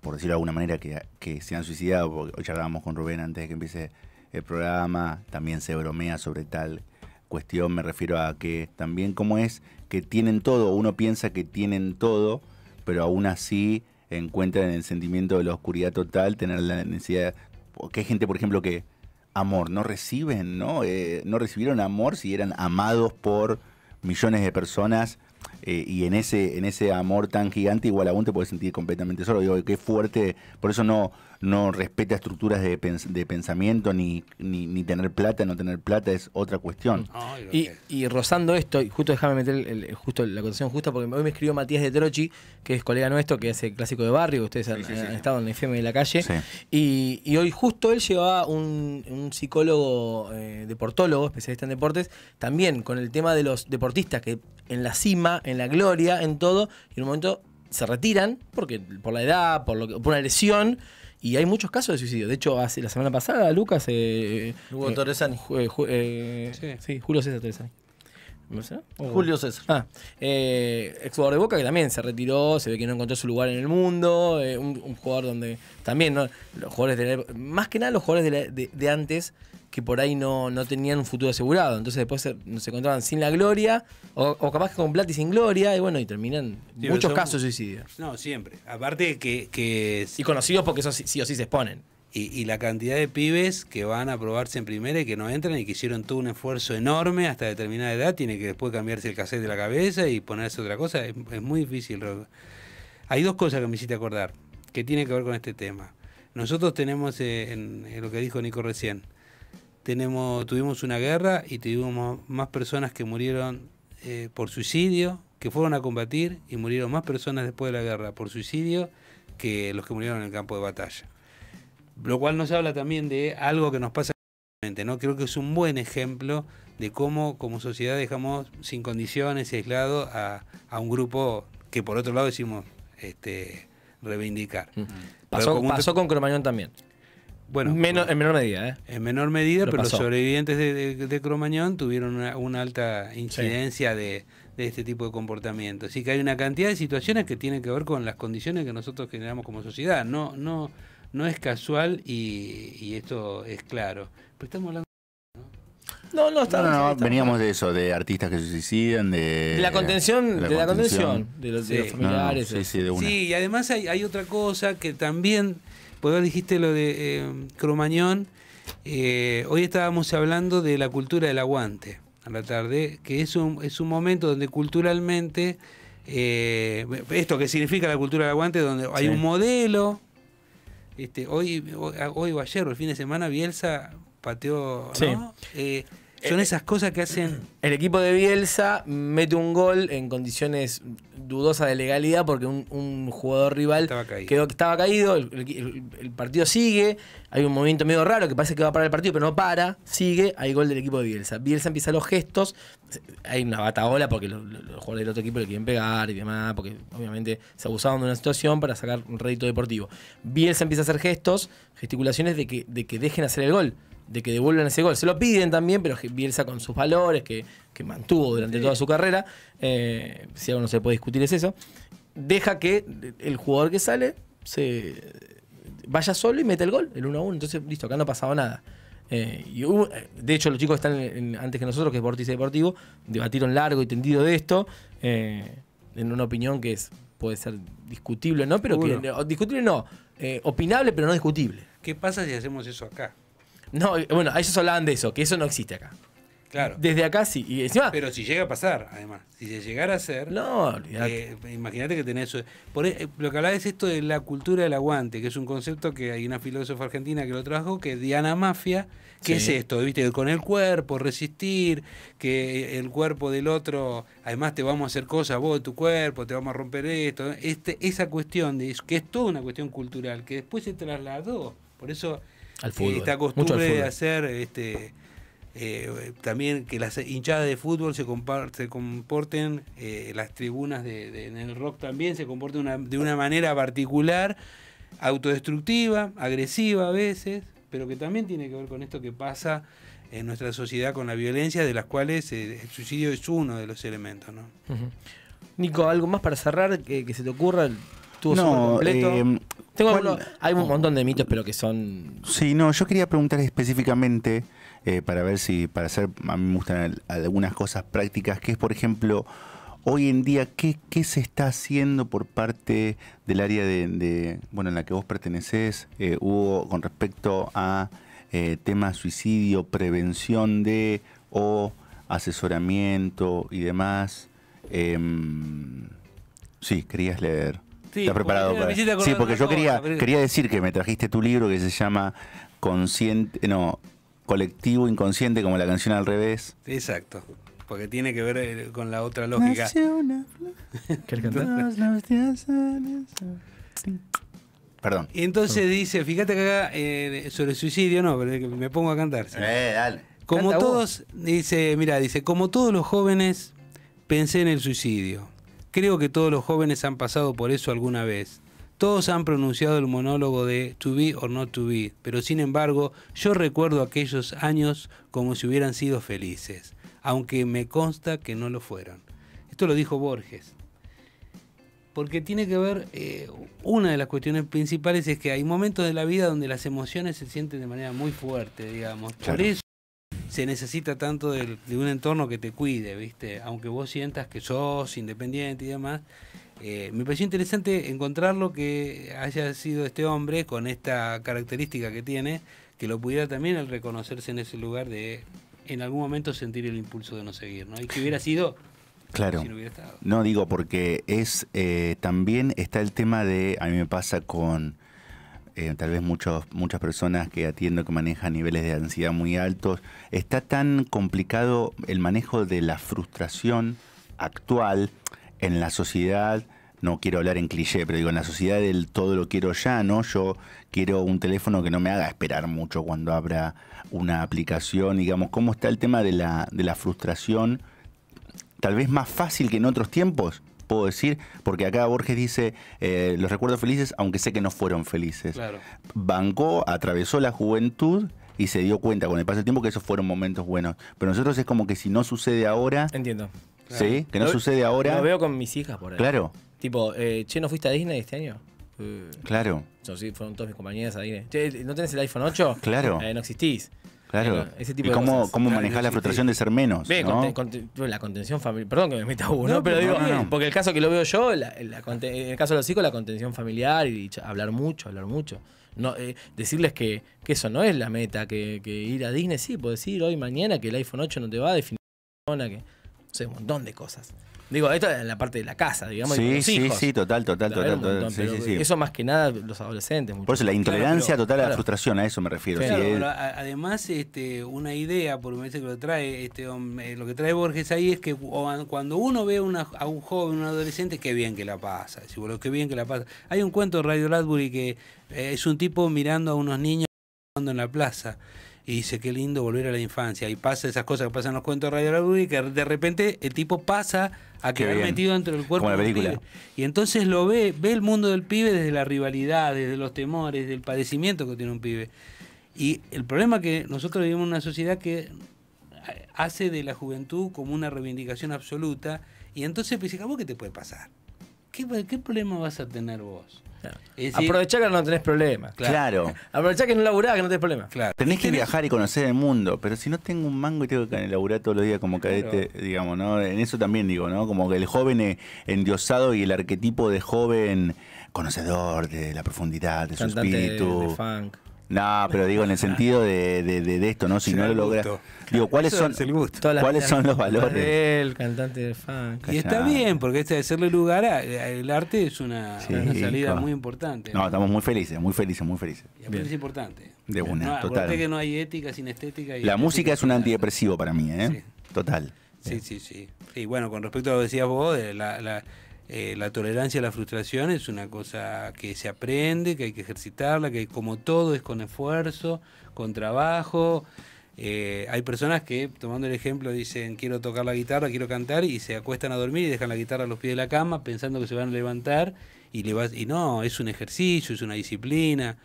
por decirlo de alguna manera, que, se han suicidado, porque hoy charlábamos con Rubén antes de que empiece el programa, también se bromea sobre tal cuestión, me refiero a que también como es que tienen todo, uno piensa que tienen todo, pero aún así encuentran el sentimiento de la oscuridad total, tener la necesidad, Que hay gente, por ejemplo, que amor no reciben, ¿no? Eh, no recibieron amor si eran amados por millones de personas eh, y en ese, en ese amor tan gigante, igual aún te puedes sentir completamente solo. Digo, qué fuerte, por eso no, no respeta estructuras de, pensamiento, ni, ni, tener plata, no tener plata, es otra cuestión. Y, rozando esto, y justo déjame meter el, justo la condición justa, porque hoy me escribió Matías de Trochi, que es colega nuestro, que es el clásico de barrio, ustedes han, estado en el FM de la calle, y, hoy justo él llevaba un, un psicólogo eh, deportólogo, especialista en deportes, también con el tema de los deportistas que en la cima, en la gloria, en todo, y en un momento se retiran porque por la edad, por, lo por una lesión, y hay muchos casos de suicidio. De hecho, hace, la semana pasada, Lucas. Eh, Hugo eh, Torresani. Eh, eh, sí. Julio César Torresani. Julio César. Ah, ex jugador de Boca que también se retiró, se ve que no encontró su lugar en el mundo. Un, jugador donde también, ¿no? los jugadores de la, más que nada los jugadores de antes que por ahí no, no tenían un futuro asegurado. Entonces después se, se encontraban sin la gloria, o, capaz que con plata y sin gloria, y bueno, y terminan muchos casos de suicidio. No, siempre. Aparte que... que y conocidos porque eso sí, o sí se exponen. Y, la cantidad de pibes que van a probarse en primera y que no entran y que hicieron todo un esfuerzo enorme hasta determinada edad, tiene que después cambiarse el cassette de la cabeza y ponerse otra cosa. Es, muy difícil. Hay dos cosas que me hiciste acordar, que tienen que ver con este tema. Nosotros tenemos, eh, en lo que dijo Nico recién, tenemos, tuvimos una guerra y tuvimos más personas que murieron eh, por suicidio, que fueron a combatir y murieron más personas después de la guerra por suicidio que los que murieron en el campo de batalla. Lo cual nos habla también de algo que nos pasa ¿no? Creo que es un buen ejemplo de cómo como sociedad dejamos sin condiciones y aislado a, un grupo que por otro lado decimos este, reivindicar. Pasó, pasó, con Cromañón también en menor medida, ¿eh? En menor medida, pero los sobrevivientes de, de, Cromañón tuvieron una, alta incidencia de, este tipo de comportamiento. Así que hay una cantidad de situaciones que tienen que ver con las condiciones que nosotros generamos como sociedad. No, no, no es casual y, esto es claro. Pero estamos hablando. No, no, no, veníamos de eso, de artistas que se suicidan, de... de la contención, de la contención, los, familiares. Sí, sí, de una. sí, y además hay otra cosa que también pues dijiste lo de eh, Cromañón. Eh, hoy estábamos hablando de la cultura del aguante a la tarde, que es un, es un momento donde culturalmente, eh, esto que significa la cultura del aguante, donde hay un modelo. Este, hoy, hoy, ayer, el fin de semana, Bielsa pateó. Son eh, eh, esas cosas que hacen. El equipo de Bielsa mete un gol en condiciones dudosas de legalidad porque un, jugador rival estaba caído. estaba caído el, partido sigue. Hay un movimiento medio raro que parece que va a parar el partido, pero no para. Sigue. Hay gol del equipo de Bielsa. Bielsa empieza los gestos. Hay una bataola porque los, los jugadores del otro equipo le quieren pegar y demás, porque obviamente se abusaban de una situación para sacar un rédito deportivo. Bielsa empieza a hacer gestos, gesticulaciones de que, de que dejen hacer el gol de que devuelvan ese gol. Se lo piden también, pero Bielsa con sus valores que, mantuvo durante toda su carrera, eh, si algo no se puede discutir es eso, deja que el jugador que sale se vaya solo y meta el gol, el 1-1. Entonces, listo, acá no ha pasado nada. Eh, de hecho, los chicos que están antes que nosotros, que es y Deportivo, debatieron largo y tendido de esto, eh, en una opinión que es puede ser discutible, ¿no? Pero que, discutible no, opinable, pero no discutible. ¿Qué pasa si hacemos eso acá? No, bueno, ellos hablaban de eso, que eso no existe acá. Claro. Desde acá sí. Y Pero si llega a pasar, además. Si se llegara a hacer... No, eh, Imagínate que tenés eso. Por, e, eh, lo que hablaba es esto de la cultura del aguante, que es un concepto que hay una filósofa argentina que lo trajo, que es Diana Mafia, que es esto, ¿viste? Con el cuerpo, resistir, que el cuerpo del otro, además te vamos a hacer cosas, vos, tu cuerpo, te vamos a romper esto. Este, esa cuestión, de, que es toda una cuestión cultural, que después se trasladó. Por eso al fútbol. Esta costumbre de hacer este, eh, también que las hinchadas de fútbol se, se comporten, eh, las tribunas de, en el rock también se comporten de una manera particular, autodestructiva, agresiva a veces, pero que también tiene que ver con esto que pasa en nuestra sociedad con la violencia, de las cuales eh, el suicidio es uno de los elementos. ¿no? Nico, ¿algo más para cerrar que, se te ocurra? El, no, completo? hay un oh. montón de mitos, pero que son. Sí, no, yo quería preguntar específicamente, eh, para ver si, para hacer, a mí me gustan algunas cosas prácticas, que es, por ejemplo, hoy en día, ¿qué, se está haciendo por parte del área de, bueno, en la que vos pertenecés, eh, Hugo, con respecto a eh, temas suicidio, prevención de o asesoramiento y demás? Em, sí, querías leer. Sí, preparado para... Sí, porque yo quería, quería decir que me trajiste tu libro que se llama Consciente, no, Colectivo Inconsciente, como la canción al revés. Exacto. Porque tiene que ver eh, con la otra lógica. Perdón. Entonces dice, fíjate que acá eh, sobre suicidio, no, pero me pongo a cantar. Eh, dale. Como todos, dice, mira, dice, como todos los jóvenes, pensé en el suicidio. Creo que todos los jóvenes han pasado por eso alguna vez. Todos han pronunciado el monólogo de to be or not to be, pero sin embargo yo recuerdo aquellos años como si hubieran sido felices, aunque me consta que no lo fueron. Esto lo dijo Borges. Porque tiene que ver, eh, una de las cuestiones principales es que hay momentos de la vida donde las emociones se sienten de manera muy fuerte, digamos se necesita tanto de, un entorno que te cuide, ¿viste? Aunque vos sientas que sos independiente y demás. Eh, me pareció interesante encontrarlo que haya sido este hombre con esta característica que tiene, que lo pudiera también al reconocerse en ese lugar de en algún momento sentir el impulso de no seguir, ¿no? Y que hubiera sido Claro. Si no, no digo porque es eh, también está el tema de a mí me pasa con eh, tal vez muchos, muchas personas que atiendo que manejan niveles de ansiedad muy altos, está tan complicado el manejo de la frustración actual en la sociedad, no quiero hablar en cliché, pero digo, en la sociedad del todo lo quiero ya, ¿no? Yo quiero un teléfono que no me haga esperar mucho cuando abra una aplicación, digamos, ¿cómo está el tema de la, de la frustración? Tal vez más fácil que en otros tiempos puedo decir, porque acá Borges dice, eh, los recuerdos felices, aunque sé que no fueron felices. Claro. Bancó, atravesó la juventud y se dio cuenta con el paso del tiempo que esos fueron momentos buenos. Pero nosotros es como que si no sucede ahora... Entiendo. Sí, que no sucede ahora... Lo veo con mis hijas por ahí. Claro. Tipo, eh, che, ¿no fuiste a Disney este año? claro. sí, fueron todas mis compañeras a Disney. Che, ¿no tenés el iPhone 8? Claro. Eh, no existís. Claro. ¿Y cómo, manejar la frustración de ser menos? la contención familiar. Perdón que me meta uno, pero porque el caso que lo veo yo, en el caso de los hijos, la contención familiar y hablar mucho, hablar mucho. No, eh, decirles que, eso no es la meta, que, ir a Disney sí, puedes ir hoy, mañana, que el iPhone 8 no te va a definir, que no sé, un montón de cosas. Digo, esto es la parte de la casa, digamos. Sí, sí, sí, total, total, total. eso más que nada los adolescentes. Por eso la intolerancia total a la frustración, a eso me refiero. además, este, una idea, por me que lo trae, este, eh, lo que trae Borges ahí es que ah, cuando uno ve a un joven, a un adolescente, qué bien que la pasa. Si bien que la pasa. Hay un cuento de Radio Radbury que eh, es un tipo mirando a unos niños en la plaza y dice, qué lindo volver a la infancia. Y pasa esas cosas que pasan en los cuentos de Radio y que de repente el tipo pasa a quedar metido dentro del cuerpo Como la película. Y entonces lo ve, ve el mundo del pibe desde la rivalidad, desde los temores, del padecimiento que tiene un pibe. Y el problema es que nosotros vivimos en una sociedad que eh, hace de la juventud como una reivindicación absoluta. Y entonces pues, vos qué te puede pasar? ¿Qué, ¿Qué problema vas a tener vos? Aprovechá que no tenés problemas. Claro. Aprovechá que no laburás, que no tenés problemas. Tenés que viajar y conocer el mundo, pero si no tengo un mango y tengo que laburar todos los días como cadete, digamos, ¿no? En eso también digo, ¿no? Como que el joven e- endiosado y el arquetipo de joven conocedor de la profundidad, de su no, pero digo en el sentido de, esto, ¿no? Si no lo logras. Digo, ¿cuáles son, ¿cuáles son los valores? El cantante de funk. Y está bien, porque este de hacerle lugar al arte es una, salida muy importante. ¿no? estamos muy felices, muy felices, muy felices. Y es importante. De una, que no hay ética sin estética. la música es un antidepresivo para mí, ¿eh? Total. Sí, sí, sí, Y bueno, con respecto a lo que decías vos, la eh, la tolerancia a la frustración es una cosa que se aprende, que hay que ejercitarla, que como todo es con esfuerzo, con trabajo. Eh, hay personas que, tomando el ejemplo, dicen quiero tocar la guitarra, quiero cantar y se acuestan a dormir y dejan la guitarra a los pies de la cama pensando que se van a levantar y, le y no, es un ejercicio, es una disciplina.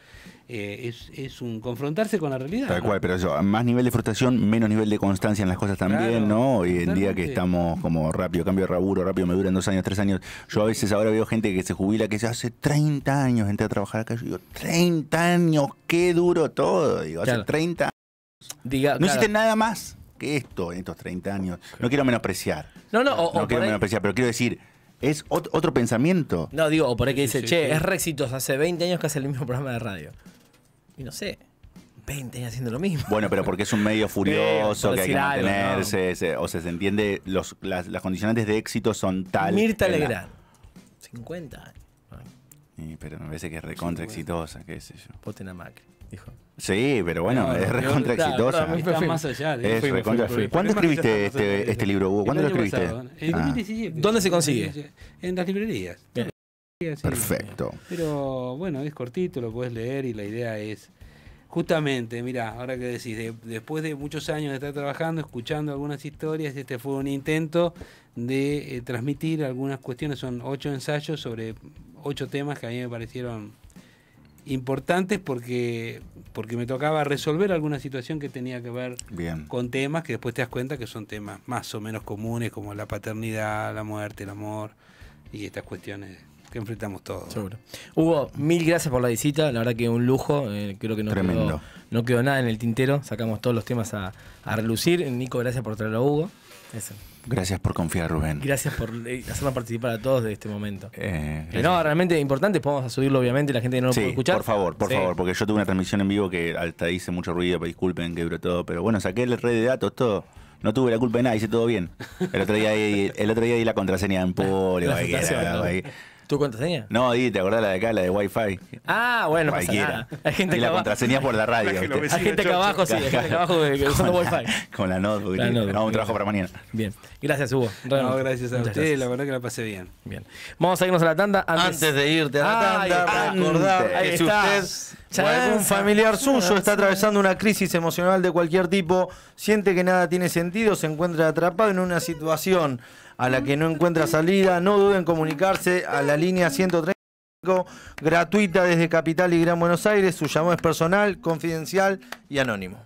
Eh, es, es, un confrontarse con la realidad. Tal cual, pero eso, más nivel de frustración, menos nivel de constancia en las cosas también, ¿no? Hoy en día que estamos como rápido, cambio de raburo, rápido, me duran dos años, tres años. Yo a veces ahora veo gente que se jubila, que se hace 30 años entré a trabajar acá. Yo digo, 30 años, qué duro todo. Digo, hace 30 años. no hiciste nada más que esto en estos 30 años. No quiero menospreciar. No, no, o, No quiero menospreciar, pero quiero decir... Es otro, pensamiento. No, digo, o por ahí que dice, che, es re hace 20 años que hace el mismo programa de radio y no sé, 20 años haciendo lo mismo. Bueno, pero porque es un medio [LAUGHS] furioso que hay que mantenerse, o sea, se entiende, los, las, las condicionantes de éxito son tal. Mirta Legrand, 50 años. pero me parece que es recontra exitosa, qué sé yo. potenamac a dijo. Sí, pero bueno, es recontra exitosa. más allá. es ¿Cuándo escribiste este, este, libro, Hugo? ¿Cuándo lo escribiste? Ah. ¿Dónde se consigue? En las librerías. Perfecto. Pero bueno, es cortito, lo puedes leer y la idea es justamente, mira, ahora que decís, después de muchos años de estar trabajando, escuchando algunas historias, este fue un intento de eh, transmitir algunas cuestiones. Son ocho ensayos sobre ocho temas que a mí me parecieron importantes porque, porque me tocaba resolver alguna situación que tenía que ver con temas que después te das cuenta que son temas más o menos comunes como la paternidad, la muerte, el amor y estas cuestiones que enfrentamos todo Seguro. Hugo, mil gracias por la visita, la verdad que un lujo, eh, creo que no quedó, no quedó nada en el tintero, sacamos todos los temas a, relucir. Nico, gracias por traerlo a Hugo. Gracias por confiar, Rubén. Gracias por eh, hacernos participar a todos de este momento. Eh, no, realmente importante, podemos subirlo, obviamente, la gente no lo puede escuchar. Por favor, por favor, porque yo tuve una transmisión en vivo que hasta hice mucho ruido, disculpen que duró todo, pero bueno, saqué el red de datos, todo. No tuve la culpa de nada, hice todo bien. El otro día, el otro día di la contraseña en polio, [LAUGHS] ¿Tú contraseña? No, di, ¿te acordás la de acá, la de Wi-Fi? Ah, bueno, Cualquiera. Pasa nada. Hay gente y que la contraseña por la radio. Hay gente que abajo, sí, hay gente acá abajo que, usando Wi-Fi. Con la notebook. No, un trabajo para mañana. Bien. Gracias, Hugo. No, gracias a ustedes, usted. La verdad que la pasé bien. Bien. Vamos a irnos a la tanda. Antes, de irte a la tanda tanda, recordar que si usted o algún familiar suyo está atravesando una crisis emocional de cualquier tipo, siente que nada tiene sentido, se encuentra atrapado en una situación a la que no encuentra salida. No duden en comunicarse a la línea 135, gratuita desde Capital y Gran Buenos Aires. Su llamado es personal, confidencial y anónimo.